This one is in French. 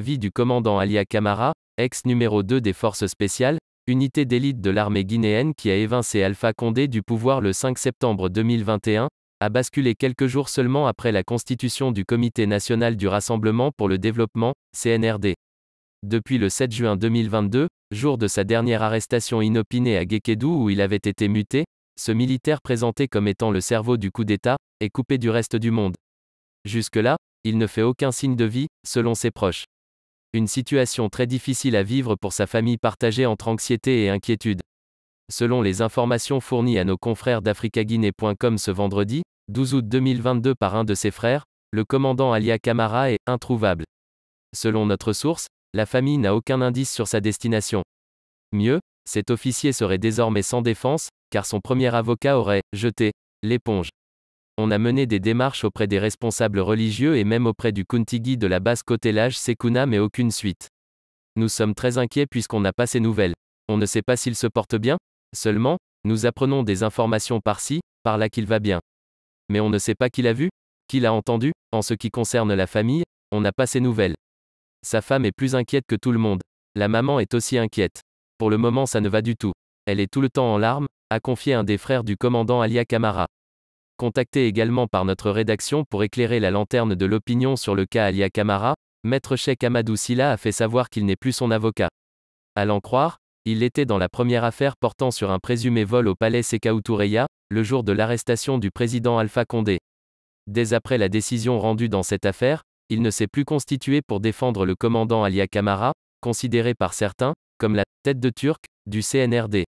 vie du commandant Alia Kamara, ex numéro 2 des forces spéciales, unité d'élite de l'armée guinéenne qui a évincé Alpha Condé du pouvoir le 5 septembre 2021, a basculé quelques jours seulement après la constitution du Comité national du Rassemblement pour le développement, CNRD. Depuis le 7 juin 2022, jour de sa dernière arrestation inopinée à Gekedou où il avait été muté, ce militaire présenté comme étant le cerveau du coup d'État, est coupé du reste du monde. Jusque-là, il ne fait aucun signe de vie, selon ses proches. Une situation très difficile à vivre pour sa famille partagée entre anxiété et inquiétude. Selon les informations fournies à nos confrères d'africaguinée.com ce vendredi, 12 août 2022 par un de ses frères, le commandant Alia Kamara est introuvable. Selon notre source, la famille n'a aucun indice sur sa destination. Mieux, cet officier serait désormais sans défense, car son premier avocat aurait jeté l'éponge on a mené des démarches auprès des responsables religieux et même auprès du Kuntigi de la base l'âge Sekuna mais aucune suite. Nous sommes très inquiets puisqu'on n'a pas ses nouvelles. On ne sait pas s'il se porte bien, seulement, nous apprenons des informations par-ci, par-là qu'il va bien. Mais on ne sait pas qui l'a vu, qui l'a entendu, en ce qui concerne la famille, on n'a pas ses nouvelles. Sa femme est plus inquiète que tout le monde. La maman est aussi inquiète. Pour le moment ça ne va du tout. Elle est tout le temps en larmes, a confié un des frères du commandant Alia Kamara contacté également par notre rédaction pour éclairer la lanterne de l'opinion sur le cas Alia Kamara, Maître Cheikh Amadou Silla a fait savoir qu'il n'est plus son avocat. À l'en croire, il l'était dans la première affaire portant sur un présumé vol au palais Sekau le jour de l'arrestation du président Alpha Condé. Dès après la décision rendue dans cette affaire, il ne s'est plus constitué pour défendre le commandant Alia Kamara, considéré par certains, comme la tête de Turc, du CNRD.